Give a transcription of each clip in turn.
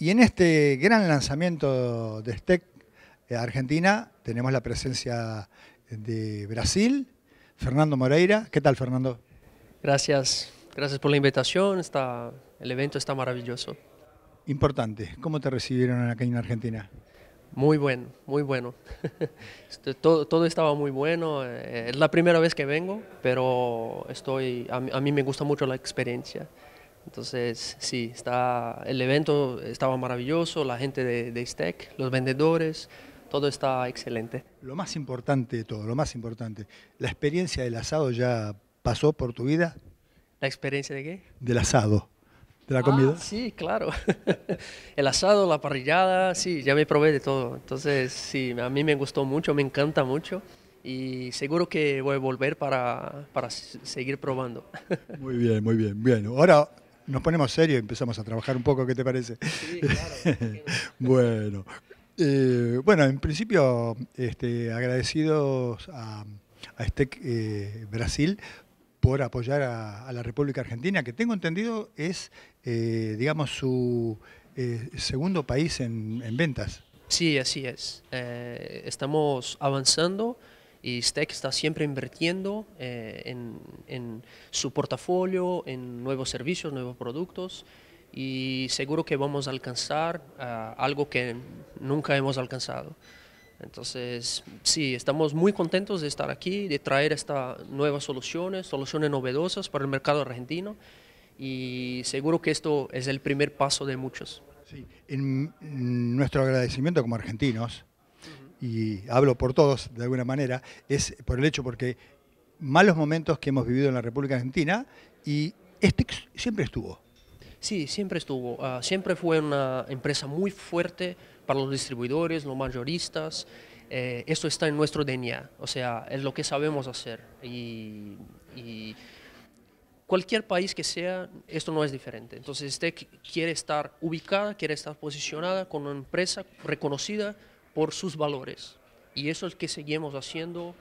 Y en este gran lanzamiento de STEC eh, Argentina tenemos la presencia de Brasil, Fernando Moreira. ¿Qué tal, Fernando? Gracias, gracias por la invitación. Está, el evento está maravilloso. Importante. ¿Cómo te recibieron aquí en Argentina? Muy bueno, muy bueno. Este, todo, todo, estaba muy bueno. Eh, es la primera vez que vengo, pero estoy, a, a mí me gusta mucho la experiencia. Entonces, sí, está, el evento estaba maravilloso, la gente de, de los vendedores, todo está excelente. Lo más importante de todo, lo más importante, ¿la experiencia del asado ya pasó por tu vida? ¿La experiencia de qué? Del asado, de la ah, comida. sí, claro. el asado, la parrillada, sí, ya me probé de todo. Entonces, sí, a mí me gustó mucho, me encanta mucho y seguro que voy a volver para, para seguir probando. muy bien, muy bien. Bueno, ahora nos ponemos serios y empezamos a trabajar un poco, ¿qué te parece? Sí, claro. bueno, eh, bueno, en principio este, agradecidos a, a eh, Brasil por apoyar a, la República Argentina, que tengo entendido es, eh, digamos, su segundo país en, en, ventas. Sí, así es. estamos avanzando. Y STEC está siempre invirtiendo eh, en, su portafolio, en nuevos servicios, nuevos productos y seguro que vamos a alcanzar ah, algo que nunca hemos alcanzado. Entonces, sí, estamos muy contentos de estar aquí, de traer estas nuevas soluciones, soluciones novedosas para el mercado argentino y seguro que esto es el primer paso de muchos. Sí, en nuestro agradecimiento como argentinos y hablo por todos de alguna manera, es por el hecho porque malos momentos que hemos vivido en la República Argentina y este siempre estuvo. Sí, siempre estuvo. Ah, siempre fue una empresa muy fuerte para los distribuidores, los mayoristas. Eh, esto está en nuestro DNA, o sea, es lo que sabemos hacer. Y, cualquier país que sea, esto no es diferente. Entonces, este quiere estar ubicada, quiere estar posicionada con una empresa reconocida por sus valores. Y eso es lo que seguimos haciendo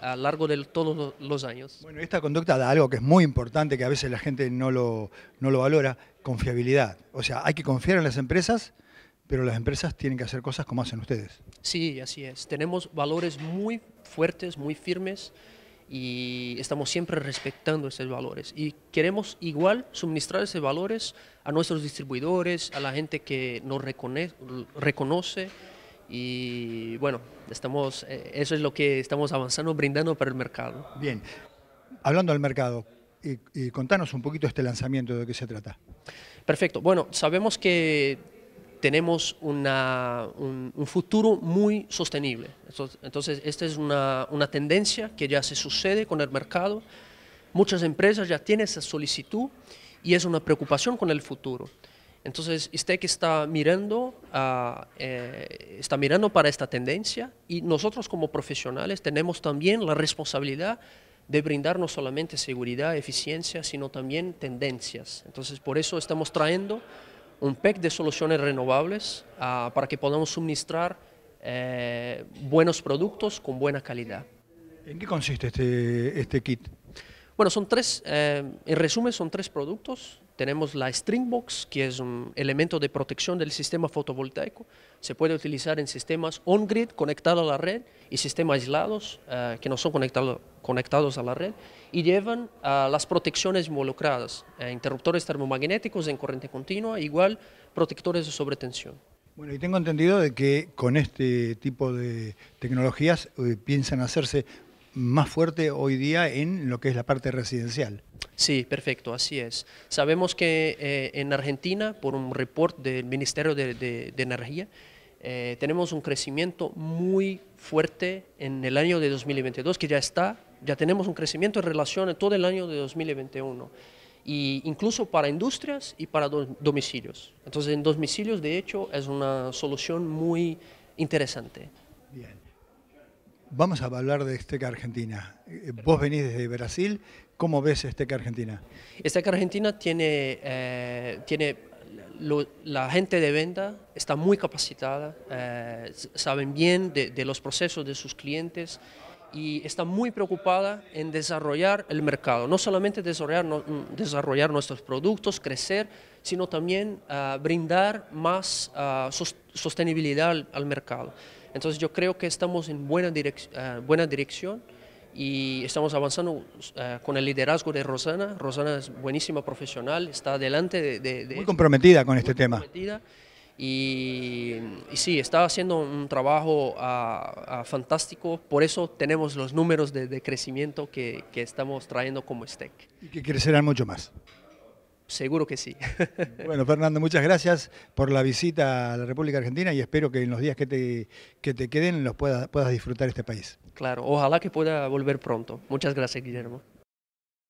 a lo largo de todos los años. Bueno, esta conducta da algo que es muy importante, que a veces la gente no lo, no lo valora, confiabilidad. O sea, hay que confiar en las empresas, pero las empresas tienen que hacer cosas como hacen ustedes. Sí, así es. Tenemos valores muy fuertes, muy firmes, y estamos siempre respetando esos valores. Y queremos igual suministrar esos valores a nuestros distribuidores, a la gente que nos reconoce y bueno, estamos, eh, eso es lo que estamos avanzando, brindando para el mercado. Bien, hablando al mercado, y, contanos un poquito este lanzamiento, de qué se trata. Perfecto, bueno, sabemos que tenemos una, un, futuro muy sostenible. Entonces, esta es una, una, tendencia que ya se sucede con el mercado. Muchas empresas ya tienen esa solicitud y es una preocupación con el futuro. Entonces, ISTEC está mirando, ah, eh, está mirando para esta tendencia y nosotros como profesionales tenemos también la responsabilidad de brindar no solamente seguridad, eficiencia, sino también tendencias. Entonces, por eso estamos trayendo un pack de soluciones renovables ah, para que podamos suministrar eh, buenos productos con buena calidad. ¿En qué consiste este, este kit? Bueno, son tres, eh, en resumen, son tres productos tenemos la Stringbox, que es un elemento de protección del sistema fotovoltaico. Se puede utilizar en sistemas on-grid conectados a la red y sistemas aislados eh, que no son conectados conectados a la red y llevan las protecciones involucradas, eh, interruptores termomagnéticos en corriente continua, igual protectores de sobretensión. Bueno, y tengo entendido de que con este tipo de tecnologías eh, piensan hacerse más fuerte hoy día en lo que es la parte residencial. Sí, perfecto, así es. Sabemos que eh, en Argentina, por un report del Ministerio de, Energía, eh, tenemos un crecimiento muy fuerte en el año de 2022, que ya está, ya tenemos un crecimiento en relación a todo el año de 2021, incluso para industrias y para domicilios. Entonces, en domicilios, de hecho, es una solución muy interesante. Bien. Vamos a hablar de Esteca Argentina. Eh, vos venís desde Brasil, ¿cómo ves Esteca Argentina? Esteca Argentina tiene, eh, tiene la gente de venta está muy capacitada, eh, saben bien de, los procesos de sus clientes y está muy preocupada en desarrollar el mercado, no solamente desarrollar, mm, nuestros productos, crecer, sino también ah, brindar más ah, sostenibilidad al, mercado. Entonces yo creo que estamos en buena, direc ah, buena dirección y estamos avanzando con el liderazgo de Rosana. Rosana es buenísima profesional, está delante de... muy comprometida con este comprometida. tema. Y, sí, está haciendo un trabajo ah, ah, fantástico, por eso tenemos los números de, crecimiento que, estamos trayendo como STEC. Y que crecerán mucho más. Seguro que sí. Bueno, Fernando, muchas gracias por la visita a la República Argentina y espero que en los días que te, que te queden los puedas, puedas disfrutar este país. Claro, ojalá que pueda volver pronto. Muchas gracias, Guillermo.